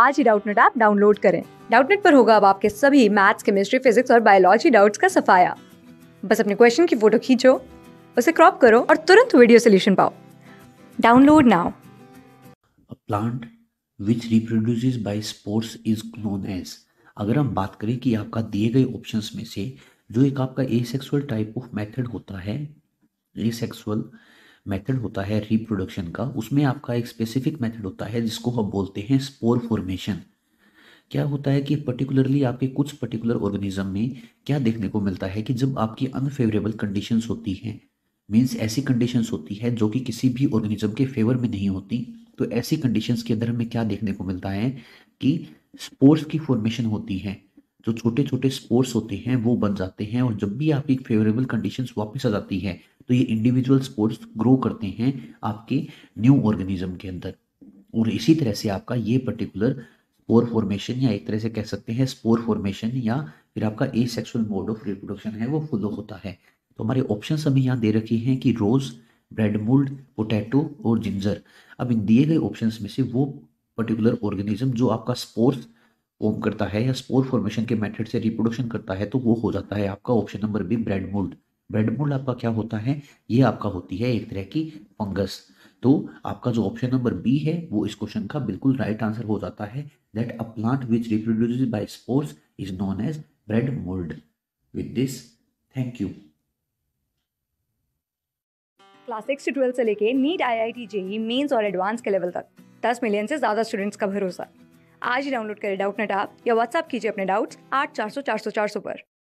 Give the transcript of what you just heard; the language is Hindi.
आज ही डाउटनेट ऐप डाउनलोड करें डाउटनेट पर होगा अब आपके सभी मैथ्स केमिस्ट्री फिजिक्स और बायोलॉजी डाउट्स का सफाया बस अपने क्वेश्चन की फोटो खींचो उसे क्रॉप करो और तुरंत वीडियो सोल्यूशन पाओ download now plant which reproduce by spores is known as अगर हम बात करें कि आपका दिए गए ऑप्शन में से जो एक आपका asexual type of method होता है ए सेक्सुअल मेथड होता है रिप्रोडक्शन का उसमें आपका एक स्पेसिफिक मेथड होता है जिसको हम बोलते हैं स्पोर फॉर्मेशन क्या होता है कि पर्टिकुलरली आपके कुछ पर्टिकुलर ऑर्गेनिज्म में क्या देखने को मिलता है कि जब आपकी अनफेवरेबल कंडीशंस होती हैं मीन्स ऐसी कंडीशंस होती है जो कि किसी भी ऑर्गेनिज्म के फेवर में नहीं होती तो ऐसी कंडीशंस के अंदर हमें क्या देखने को मिलता है कि स्पोर्ट्स की फॉर्मेशन होती है जो छोटे छोटे स्पोर्ट्स होते हैं वो बन जाते हैं और जब भी आपकी फेवरेबल कंडीशंस वापस आ जाती है तो ये इंडिविजुअल स्पोर्ट्स ग्रो करते हैं आपके न्यू ऑर्गेनिज्म के अंदर और इसी तरह से आपका ये पर्टिकुलर स्पोर फॉर्मेशन या एक तरह से कह सकते हैं स्पोर फॉर्मेशन या फिर आपका asexual mode of reproduction है वो फुलो होता है तो हमारे ऑप्शन हमें यहाँ दे रखे हैं कि रोज़ ब्रेडमोल्ड पोटैटो और जिंजर अब इन दिए गए ऑप्शन में से वो पर्टिकुलर ऑर्गेनिज्म जो आपका स्पोर्स फॉर्म करता है या स्पोर फॉर्मेशन के मेथड से रिप्रोडक्शन करता है तो वो हो जाता है आपका option number B bread mould bread mould आपका क्या होता है ये आपका होती है एक तरह की फंगस तो आपका जो ऑप्शन नंबर बी है वो इस क्वेश्चन का बिल्कुल राइट आंसर हो जाता है that a plant which reproduce by spores is known as bread mould with this thank you class six से ट्वेल्थ से लेके NEET I I T JEE mains और एडवांस के लेवल तक दस मिलियन से ज़्यादा स्टूडेंट्स का भरोसा आज ही डाउनलोड करें डाउट नेट आप या व्हाट्सअप कीजिए अपने डाउट्स आठ चार सौ चार सौ चार सौ पर